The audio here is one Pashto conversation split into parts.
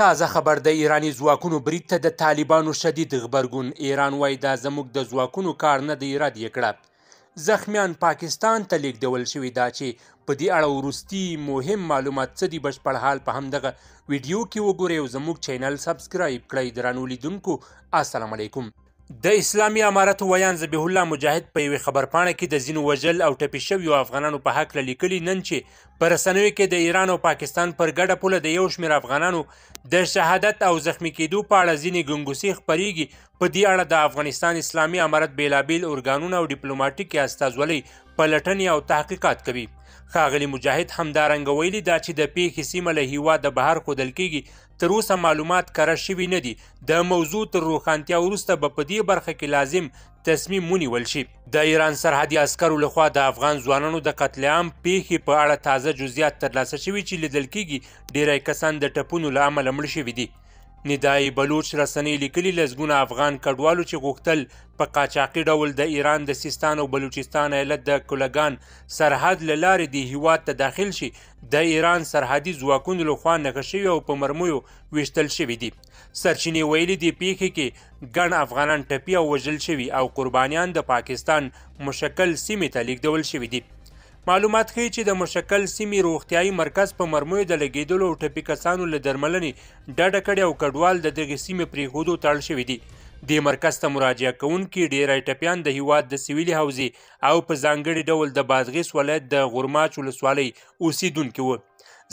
تازه خبر د ایرانی ځواکونو برید ته د طالبانو شدید غبرګون ایران وای دا زموږ د ځواکونو کار نه دی رد یې کړه زخمیان پاکستان ته لیږدول شوي دا چې په دې اړه وروستي مهم معلومات څه دي بشپړ حال په همدغه ویډیو کې وګورئ او زموږ چینل سبسکرایب کړئ درنو لیدونکو السلام علیکم د اسلامي امارت ویان ذبیح الله مجاهد په یوې خبرپاڼه کې د ځینو وژل او ټپي شویو افغانانو په هکله لیکلي نن چې په رسنیو کې د ایران او پاکستان پر ګډه پوله د یو شمېر افغانانو د شهادت او زخمي کېدو په اړه ځینې ګنګوسې خپریږي په دې اړه د افغانستان اسلامي امارت بیلابیل اورګانونه او ډیپلوماټیک استازولۍ پلټنې او تحقیقات کوي خاغلی مجاهد همدارنګ ویلي دا چې د پیښې سیمه له هیوا د بهر خودل کیږي تر اوسه معلومات کره شوي نه دي د موضوع تر روښانتیا وروسته به په دې برخه کې لازم تصمیم ونیول شي د ایران سرحدي عسکرو لخوا د افغان ځوانانو د قتل عام پیښې په اړه تازه جزئیات ترلاسه شوي چې لیدل کیږي ډیری کسان د ټپونو له امله مړ شوي دي ندای بلوچ رسنۍ لیکلي لسګونه افغان کډوالو چې غوښتل په قاچاقي ډول د ایران د سیستان او بلوچستان ایالت د کولګان سرحد له لارې د هیواد ته داخل شي د ایران سرحدي ځواکونو لخوا نښه شوي او په مرمیو ویشتل شوي دي سرچینې ویلي دي پیښې کې ګڼ افغانان ټپي او وژل شوي او قربانیان د پاکستان مشکل سیمې ته لیږدول شوي دي معلومات ښیي چې د مشکل سیمې روغتیايي مرکز په مرمویو د لګیدلو او ټپي کسانو له درملنې ډډه کړې او کډوال د دغې سیمې پرېښودو تړل شوي دي د مرکز ته مراجعه کوونکي ډیری ټپیان د هیواد د سویلي حوزې او په ځانګړي ډول د بادغیس ولایت د غرماچ ولسوالۍ اوسیدونکي وو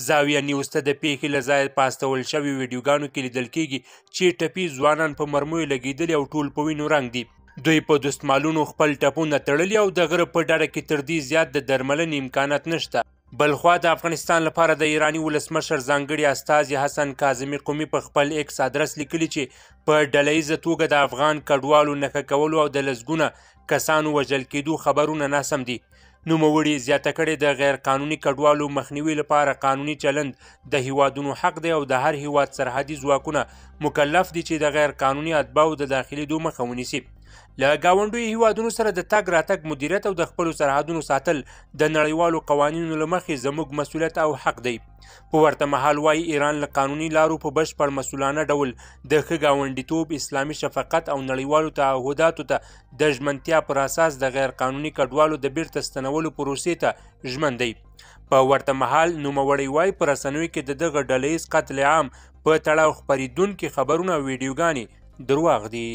زاویه نیوز ته د پیښې له ځایه پاستول شوي ویډیوګانو کې لیدل کیږي چې ټپي ځوانان په مرمویو لګیدلي او ټول په وینو رنګ دي دوی په دستمالونو خپل ټپونه تړلي او د غره په ډاره کې تر دې زیات د درملنې امکانات نشته بلخوا د افغانستان لپاره د ایرانی ولسمشر ځانګړي استاذ حسن کاظمی قومي په خپل ایکس ادرس لیکلی چې په ډلهیزه توګه د افغان کډوالو نښه کولو او د لسګونه کسانو وژل کېدو خبرونه ناسم دي نوموړي زیاته کړې د غیر قانوني کډوالو مخنیوي لپاره قانوني چلند د هیوادونو حق دی او د هر هیواد سرحدي ځواکونه مکلف دي چې د غیر قانوني اتباو د دا داخلي دوه مخه ونیسي له گاونډیو هیوادونو سره د تګ راتګ مدیریت او د خپلو سرحدونو ساتل د نړیوالو قوانینو له مخې زموږ مسولیت او حق دی په ورته مهال وایي ایران له قانوني لارو په بشپړ مسولانه ډول د ښه ګاونډیتوب اسلامي شفقت او نړیوالو تعهداتو ته د ژمنتیا پر اساس د غیر قانوني کډوالو د بیرته ستنولو پروسې ته ژمن دی په ورته مهال نوموړی وای پر رسنوي کې د دغه ډلېز قتل عام په تړاو خبرېدونکو خبرونه او ویډیوګانې دروغ دي